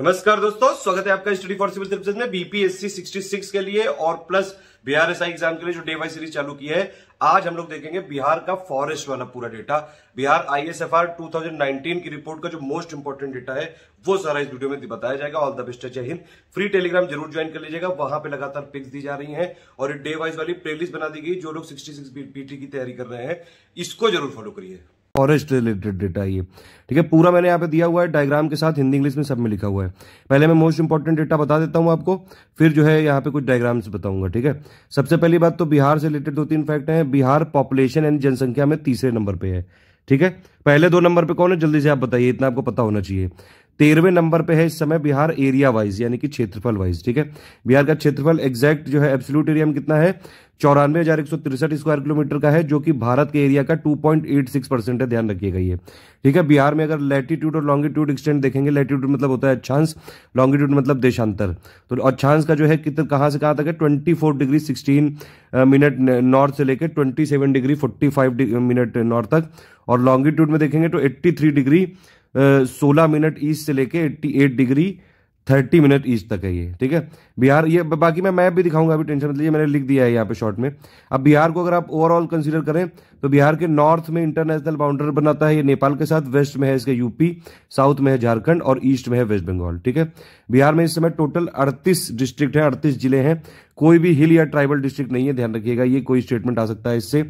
नमस्कार दोस्तों स्वागत है आपका स्टडी फॉर सिविल सर्विस में बीपीएससी 66 के लिए और प्लस बिहार एसआई एग्जाम के लिए जो डे वाई सीरीज चालू की है आज हम लोग देखेंगे बिहार का फॉरेस्ट वाला पूरा डेटा बिहार आईएसएफआर 2019 की रिपोर्ट का जो मोस्ट इंपोर्टेंट डेटा है वो सारा इस वीडियो में बताया जाएगा ऑल द बेस्ट जय हिंद फ्री टेलीग्राम जरूर ज्वाइन कर लीजिएगा वहां पे लगातार पिक्स दी जा रही है और डे वाइज वाली प्लेलिस्ट बना दी गई जो लोग सिक्सटी सिक्स पीटी की तैयारी कर रहे हैं इसको जरूर फॉलो करिए फॉरेस्ट रिलेटेड डेटा ये ठीक है पूरा मैंने यहाँ पे दिया हुआ है डायग्राम के साथ हिंदी इंग्लिश में सब में लिखा हुआ है पहले मैं मोस्ट इंपॉर्टेंट डेटा बता देता हूँ आपको फिर जो है यहाँ पे कुछ डायग्राम्स बताऊंगा ठीक है सबसे पहली बात तो बिहार से रिलेटेड दो तीन फैक्ट है बिहार पॉपुलेशन एंड जनसंख्या में तीसरे नंबर पर है ठीक है पहले दो नंबर पे कौन है जल्दी से आप बताइए इतना आपको पता होना चाहिए तेरहवें नंबर पे है इस समय बिहार एरिया वाइज यानी कि क्षेत्रफल वाइज ठीक है बिहार का क्षेत्रफल एग्जैक्ट जो है एब्सोल्यूट एरिया में कितना है चौरानवे हजार एक सौ तिरसठ स्क्वायर किलोमीटर का है जो कि भारत के एरिया का two point eight six percent है ध्यान रखिएगा ये ठीक है बिहार में अगर लैटीट्यूड और लॉन्गिट्यूड एक्सटेंड देखेंगे लैटिट्यूड मतलब होता है अच्छांश लॉन्गिट्यूड मतलब देशांतर तो अच्छांश का जो है कितना कहां से कहां तक है twenty four degree sixteen minute north से लेकर twenty seven degree forty five minute north तक और लॉन्गिट्यूड में देखेंगे तो एट्टी थ्री डिग्री सोलह मिनट ईस्ट से लेके eighty eight degree thirty minute east तक है ये ठीक है बिहार ये बाकी मैं मैप भी दिखाऊंगा अभी टेंशन मत लीजिए मैंने लिख दिया है यहाँ पे शॉर्ट में अब बिहार को अगर आप ओवरऑल कंसीडर करें तो बिहार के नॉर्थ में इंटरनेशनल बाउंड्री बनाता है ये नेपाल के साथ वेस्ट में है इसके यूपी साउथ में है झारखंड और ईस्ट में है वेस्ट बंगाल ठीक है बिहार में इस समय टोटल अड़तीस डिस्ट्रिक्ट है अड़तीस जिले हैं कोई भी हिल या ट्राइबल डिस्ट्रिक्ट नहीं है ध्यान रखिएगा ये कोई स्टेटमेंट आ सकता है इससे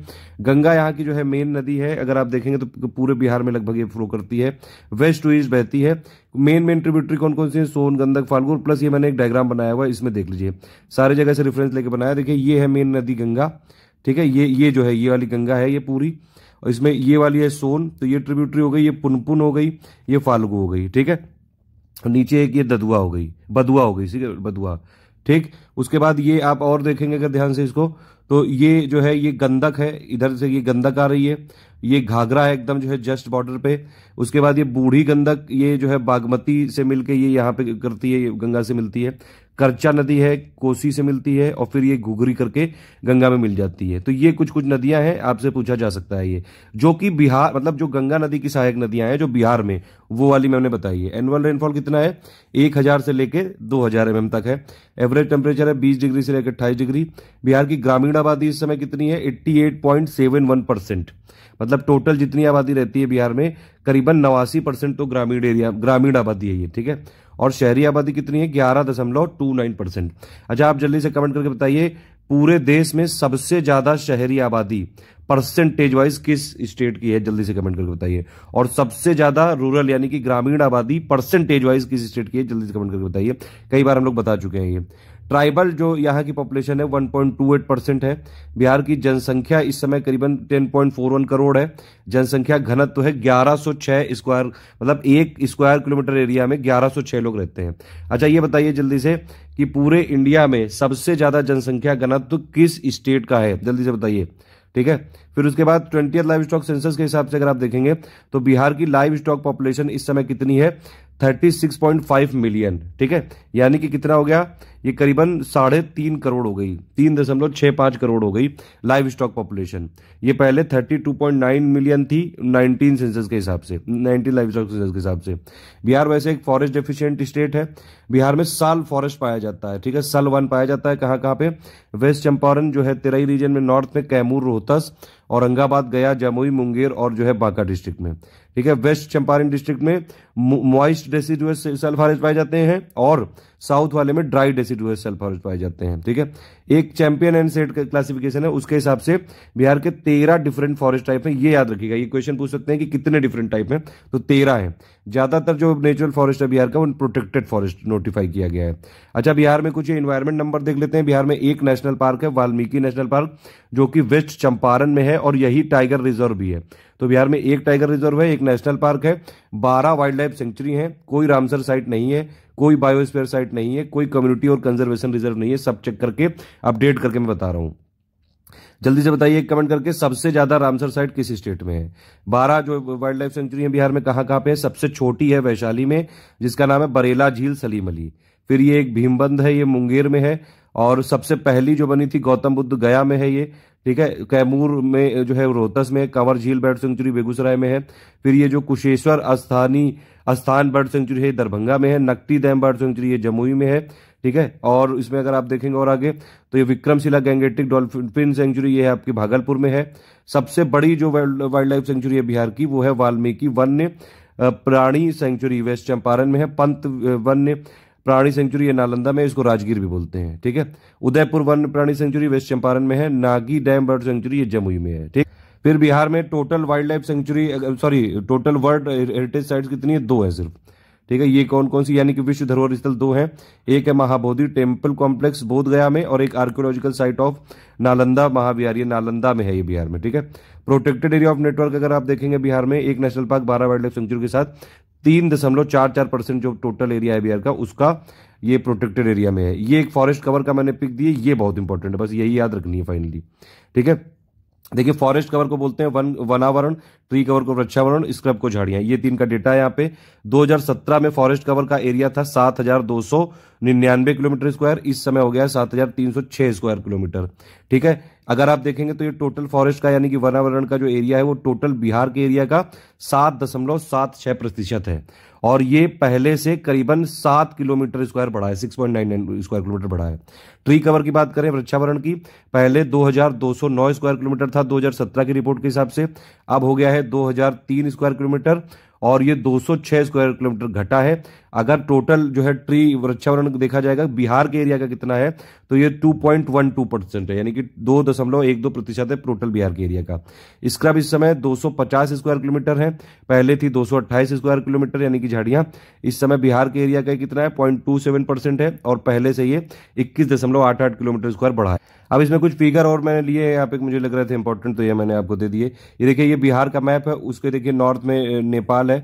गंगा यहाँ की जो है मेन नदी है अगर आप देखेंगे तो पूरे बिहार में लगभग ये फ्लो करती है वेस्ट टू ईस्ट बहती है मेन मेन ट्रिब्यूटरी कौन कौन सी है सोन गंदक फाल्गुन प्लस ये मैंने एक डायग्राम बनाया हुआ है इसमें देख लीजिए सारी जगह से रेफरेंस लेके बनाया देखिए ये है मेन नदी गंगा ठीक है ये ये जो है ये वाली गंगा है ये पूरी और इसमें ये वाली है सोन तो ये ट्रिब्यूटरी हो गई ये पुनपुन हो गई ये फाल्गु हो गई ठीक है नीचे एक ये ददुआ हो गई बदुआ हो गई ठीक है बदुआ ठीक उसके बाद ये आप और देखेंगे अगर ध्यान से इसको तो ये जो है ये गंधक है इधर से ये गंधक आ रही है ये घाघरा है एकदम जो है जस्ट बॉर्डर पे उसके बाद ये बूढ़ी गंधक ये जो है बागमती से मिलके ये यहाँ पे करती है ये गंगा से मिलती है करचा नदी है कोसी से मिलती है और फिर ये घुघरी करके गंगा में मिल जाती है तो ये कुछ कुछ नदियां हैं आपसे पूछा जा सकता है ये जो कि बिहार मतलब जो गंगा नदी की सहायक नदियां हैं जो बिहार में वो वाली मैंने बताई है एनुअल रेनफॉल कितना है एक हजार से लेकर दो हजार एम तक है एवरेज टेम्परेचर है बीस डिग्री से लेकर अट्ठाईस डिग्री बिहार की ग्रामीण आबादी इस समय कितनी है eighty eight point seven one percent मतलब टोटल जितनी आबादी रहती है बिहार में करीबन नवासी परसेंट तो ग्रामीण एरिया ग्रामीण आबादी है ये ठीक है और शहरी आबादी कितनी है ग्यारह दशमलव टू नाइन परसेंट अच्छा आप जल्दी से कमेंट करके बताइए पूरे देश में सबसे ज्यादा शहरी आबादी परसेंटेज वाइज किस स्टेट की है जल्दी से कमेंट करके बताइए और सबसे ज्यादा रूरल यानी कि ग्रामीण आबादी परसेंटेज वाइज किस स्टेट की है जल्दी से कमेंट करके बताइए कई बार हम लोग बता चुके हैं ये ट्राइबल जो यहाँ की पॉपुलेशन है 1.28 परसेंट है बिहार की जनसंख्या इस समय करीबन 10.41 करोड़ है जनसंख्या घनत्व तो है 1106 स्क्वायर मतलब एक स्क्वायर किलोमीटर एरिया में 1106 लोग रहते हैं अच्छा ये बताइए जल्दी से कि पूरे इंडिया में सबसे ज़्यादा जनसंख्या घनत्व तो किस स्टेट का है जल्दी से बताइए ठीक है फिर उसके बाद ट्वेंटी लाइव स्टॉक सेंसस के हिसाब से अगर आप देखेंगे तो बिहार की लाइव स्टॉक पॉपुलेशन इस समय कितनी है 36.5 मिलियन ठीक है यानी कि कितना हो गया ये करीबन साढ़े तीन करोड़ हो गई तीन दशमलव छह पांच करोड़ हो गई लाइव स्टॉक पॉपुलेशन ये पहले 32.9 मिलियन थी 19 सेंसस के हिसाब से 19 लाइव स्टॉक सेंसस के हिसाब से बिहार वैसे एक फॉरेस्ट डेफिशिएंट स्टेट है बिहार में साल फॉरेस्ट पाया जाता है ठीक है साल वन पाया जाता है कहाँ कहाँ पे वेस्ट चंपारण जो है तेरई रीजन में नॉर्थ में कैमूर रोहतस औरंगाबाद गया जमुई मुंगेर और जो है बांका डिस्ट्रिक्ट में ठीक है वेस्ट चंपारण डिस्ट्रिक्ट में मॉइस्ट डेसिडुअस सल्फारेज पाए जाते हैं और साउथ वाले में ड्राई डेसिडुअस सल्फर पाए जाते हैं ठीक है एक चैंपियन एंड सेट क्लासिफिकेशन है उसके हिसाब से बिहार के तेरह डिफरेंट फॉरेस्ट टाइप हैं ये याद रखिएगा ये क्वेश्चन पूछ सकते हैं कि कितने डिफरेंट टाइप हैं तो तेरह हैं ज्यादातर जो नेचुरल फॉरेस्ट है बिहार का उन प्रोटेक्टेड फॉरेस्ट नोटिफाई किया गया है अच्छा बिहार में कुछ इन्वायरमेंट नंबर देख लेते हैं बिहार में एक नेशनल पार्क है वाल्मीकि नेशनल पार्क जो कि वेस्ट चंपारण में है और यही टाइगर रिजर्व भी है तो बिहार में एक टाइगर रिजर्व है एक नेशनल पार्क है बारह वाइल्ड लाइफ सेंचुरी है कोई रामसर साइट नहीं है कोई बायोस्पेयर साइट नहीं है कोई कम्युनिटी और कंजर्वेशन रिजर्व नहीं है सब चेक करके अपडेट करके मैं बता रहा हूं जल्दी से बताइए कमेंट करके सबसे ज्यादा रामसर साइट किस स्टेट में है बारह जो वाइल्ड लाइफ सेंचुरी है बिहार में कहां कहां पे है सबसे छोटी है वैशाली में जिसका नाम है बरेला झील सलीम अली फिर ये एक भीमबंद है ये मुंगेर में है और सबसे पहली जो बनी थी गौतम बुद्ध गया में है ये ठीक है कैमूर में जो है रोहतस में कंवर झील बर्ड सेंचुरी बेगूसराय में है फिर ये जो कुशेश्वर स्थानी स्थान बर्ड सेंचुरी है दरभंगा में है नकटी डैम बर्ड सेंचुरी ये जमुई में है ठीक है और इसमें अगर आप देखेंगे और आगे तो ये विक्रमशिला गैंगेटिक डॉल्फिन सेंचुरी ये है आपकी भागलपुर में है सबसे बड़ी जो वाइल्ड लाइफ सेंचुरी है बिहार की वो है वाल्मीकि वन्य प्राणी सेंचुरी वेस्ट चंपारण में है पंत वन्य प्राणी सेंचुरी है नालंदा में इसको राजगीर भी बोलते हैं ठीक है उदयपुर वन प्राणी सेंचुरी वेस्ट चंपारण में है नागी डैम बर्ड सेंचुरी ये जमुई में है ठीक फिर बिहार में total wildlife sanctuary sorry total world heritage sites कितनी है दो है सिर्फ ठीक है ये कौन कौन सी यानी कि विश्व धरोहर स्थल दो हैं एक है महाबोधि टेम्पल कॉम्प्लेक्स बोधगया में और एक archaeological site of Nalanda Mahavihara ये नालंदा में है ये बिहार में ठीक है प्रोटेक्टेड एरिया ऑफ नेटवर्क अगर आप देखेंगे बिहार में एक नेशनल पार्क बारह वाइल्ड लाइफ सेंचुरी के साथ तीन दशमलव चार चार परसेंट जो टोटल एरिया है बिहार का उसका ये प्रोटेक्टेड एरिया में है ये एक फॉरेस्ट कवर का मैंने पिक दी है ये बहुत इंपॉर्टेंट है बस यही याद रखनी है फाइनली ठीक है देखिए फॉरेस्ट कवर को बोलते हैं वन वनावरण ट्री कवर को वृक्षावरण स्क्रब को झाड़ियां ये तीन का डेटा है यहाँ पे 2017 में फॉरेस्ट कवर का एरिया था सात हजार दो सौ निन्यानवे किलोमीटर स्क्वायर इस समय हो गया है छह स्क्वायर किलोमीटर ठीक है अगर आप देखेंगे तो ये टोटल फॉरेस्ट का यानी कि वनावरण का जो एरिया है वो टोटल बिहार के एरिया का सात दशमलव सात छह प्रतिशत है और ये पहले से करीबन सात किलोमीटर स्क्वायर बढ़ा है six point nine nine square kilometre बढ़ा है ट्री तो कवर की बात करें वृक्षावरण की पहले दो दो हजार सौ नौ स्क्वायर किलोमीटर था दो हजार सत्रह की रिपोर्ट के हिसाब से अब हो गया है दो हजार तीन स्क्वायर किलोमीटर और ये 206 स्क्वायर किलोमीटर घटा है अगर टोटल जो है ट्री वृक्षावरण देखा जाएगा बिहार के एरिया का कितना है तो ये 2.12 परसेंट है यानी कि दो दशमलव एक दो प्रतिशत है टोटल बिहार के एरिया का स्क्रब इस समय 250 स्क्वायर किलोमीटर है पहले थी 228 स्क्वायर किलोमीटर यानी कि झाड़िया इस समय बिहार के एरिया का कितना है पॉइंट है और पहले से ये इक्कीस किलोमीटर स्क्वायर बढ़ा है अब इसमें कुछ फिगर और मैंने लिए यहाँ पे मुझे लग रहे थे इंपॉर्टेंट तो ये मैंने आपको दे दिए ये देखिए ये बिहार का मैप है उसके देखिए नॉर्थ में नेपाल है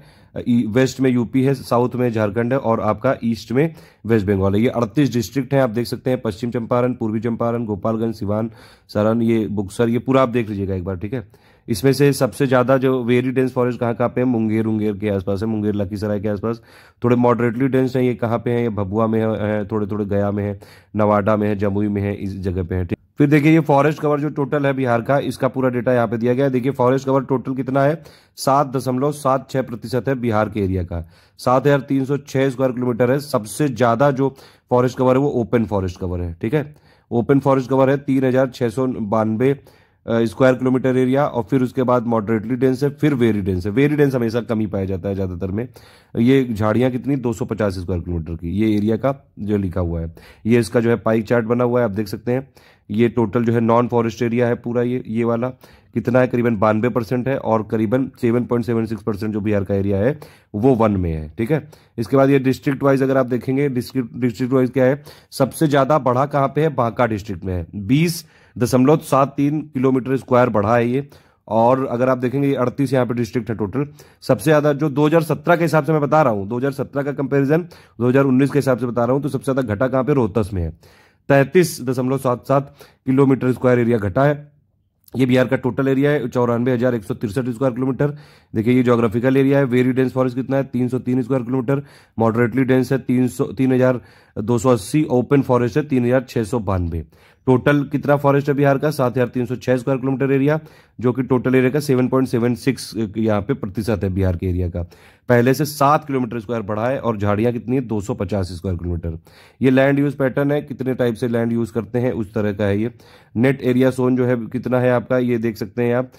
वेस्ट में यूपी है साउथ में झारखंड है और आपका ईस्ट में वेस्ट बंगाल है ये 38 डिस्ट्रिक्ट हैं आप देख सकते हैं पश्चिम चंपारण पूर्वी चंपारण गोपालगंज सिवान सारण ये बुक्सर ये पूरा आप देख लीजिएगा एक बार ठीक है इसमें से सबसे ज़्यादा जो वेरी डेंस फॉरेस्ट कहाँ कहाँ पे है मुंगेर उंगेर के आसपास है मुंगेर लखीसराय के आसपास थोड़े मॉडरेटली डेंस हैं ये कहाँ पे हैं ये भभुआ में है थोड़े थोड़े गया में है नवाडा में है जमुई में है इस जगह पे है ठीक फिर देखिए ये फॉरेस्ट कवर जो टोटल है बिहार का इसका पूरा डेटा यहाँ पे दिया गया है देखिए फॉरेस्ट कवर टोटल कितना है सात दशमलव सात छह प्रतिशत है बिहार के एरिया का सात हजार तीन सौ छह स्क्वायर किलोमीटर है सबसे ज़्यादा जो फॉरेस्ट कवर है वो ओपन फॉरेस्ट कवर है ठीक है ओपन फॉरेस्ट कवर है तीन हजार छह सौ बानवे स्क्वायर किलोमीटर एरिया और फिर उसके बाद मॉडरेटली डेंस है फिर वेरी डेंस है वेरी डेंस हमेशा कमी पाया जाता है ज़्यादातर में ये झाड़ियां कितनी 250 स्क्वायर किलोमीटर की ये एरिया का जो लिखा हुआ है ये इसका जो है पाइक चार्ट बना हुआ है आप देख सकते हैं ये टोटल जो है नॉन फॉरेस्ट एरिया है पूरा ये ये वाला कितना है करीबन बानवे परसेंट है और करीबन seven point seven six percent जो बिहार का एरिया है वो वन में है ठीक है इसके बाद ये डिस्ट्रिक्ट वाइज अगर आप देखेंगे डिस्ट्रिक्ट वाइज क्या है सबसे ज़्यादा बढ़ा कहाँ पे है बांका डिस्ट्रिक्ट में है बीस दशमलव सात तीन किलोमीटर स्क्वायर बढ़ा है ये और अगर आप देखेंगे अड़तीस यहाँ पे डिस्ट्रिक्ट है टोटल सबसे ज़्यादा जो 2017 के हिसाब से मैं बता रहा हूँ 2017 का कंपैरिजन 2019 के हिसाब से बता रहा हूँ तो सबसे ज़्यादा घटा कहाँ पे रोहतस में है तैंतीस दशमलव सात सात किलोमीटर स्क्वायर एरिया घटा है ये बिहार का टोटल एरिया है चौरानवे हज़ार एक सौ तिरसठ स्क्वायर किलोमीटर देखिए ये जोग्राफिकल एरिया है वेरी डेंस फॉरेस्ट कितना है तीन सौ तीन स्क्वायर किलोमीटर मॉडरेटली डेंस है तीन सौ तीन हज़ार दो सौ अस्सी ओपन फॉरेस्ट है तीन हज़ार छह सौ बानवे टोटल कितना फॉरेस्ट है बिहार का सात हजार तीन सौ छह स्क्वायर किलोमीटर एरिया जो कि टोटल एरिया का सेवन पॉइंट सेवन सिक्स यहाँ पे प्रतिशत है बिहार के एरिया का पहले से सात किलोमीटर स्क्वायर बढ़ा है और झाड़ियां कितनी है दो सौ पचास स्क्वायर किलोमीटर ये लैंड यूज पैटर्न है कितने टाइप से लैंड यूज करते हैं उस तरह का है ये नेट एरिया सोन जो है कितना है आपका ये देख सकते हैं आप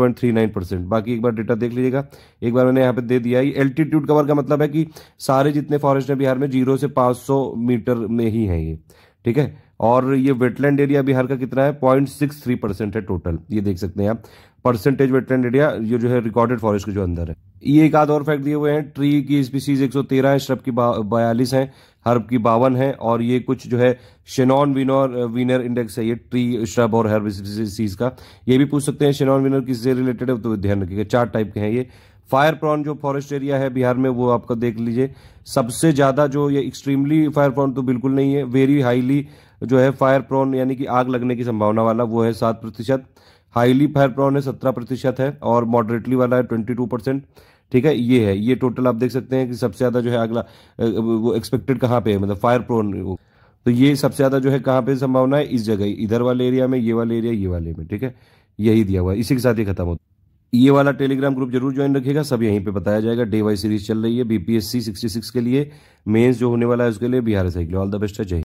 नाइन परसेंट बाकी एक बार डेटा देख लीजिएगा एक बार मैंने यहाँ पे दे दिया ये एल्टीट्यूड कवर का मतलब है कि सारे जितने फॉरेस्ट है बिहार में जीरो से सौ मीटर में ही है ये ठीक है और ये वेटलैंड एरिया बिहार का कितना है पॉइंट सिक्स थ्री परसेंट है टोटल ये देख सकते हैं आप परसेंटेज वेटलैंड एरिया ये जो है रिकॉर्डेड फॉरेस्ट के जो अंदर है ये एक आध और फैक्ट दिए हुए हैं ट्री की स्पीसीज एक सौ तेरह है श्रब की बयालीस है हर्ब की बावन है और ये कुछ जो है शेनॉन विनर विनर इंडेक्स है ये ट्री श्रब और हर्ब स्पीसीज का ये भी पूछ सकते हैं शेनॉन विनर किससे रिलेटेड है तो ध्यान रखिएगा चार टाइप के हैं ये फायर प्रॉन जो फॉरेस्ट एरिया है बिहार में वो आपका देख लीजिए सबसे ज़्यादा जो ये एक्सट्रीमली फायर प्रॉन तो बिल्कुल नहीं है वेरी हाईली जो है फायर प्रोन यानी कि आग लगने की संभावना वाला वो है सात प्रतिशत हाईली फायर प्रोन है सत्रह प्रतिशत है और मॉडरेटली वाला है ट्वेंटी टू परसेंट ठीक है ये है ये टोटल आप देख सकते हैं कि सबसे ज़्यादा जो है अगला वो एक्सपेक्टेड कहाँ पे है मतलब फायर प्रोन तो ये सबसे ज़्यादा जो है कहाँ पे संभावना है इस जगह इधर वाले एरिया में ये वाले एरिया ये वाले में ठीक है यही दिया हुआ है इसी के साथ ही खत्म होता ये वाला टेलीग्राम ग्रुप जरूर ज्वाइन रखिएगा सब यहीं पे बताया जाएगा डे वाई सीरीज चल रही है बीपीएससी 66 के लिए मेंस जो होने वाला है उसके लिए Bihar cycle all the best है जय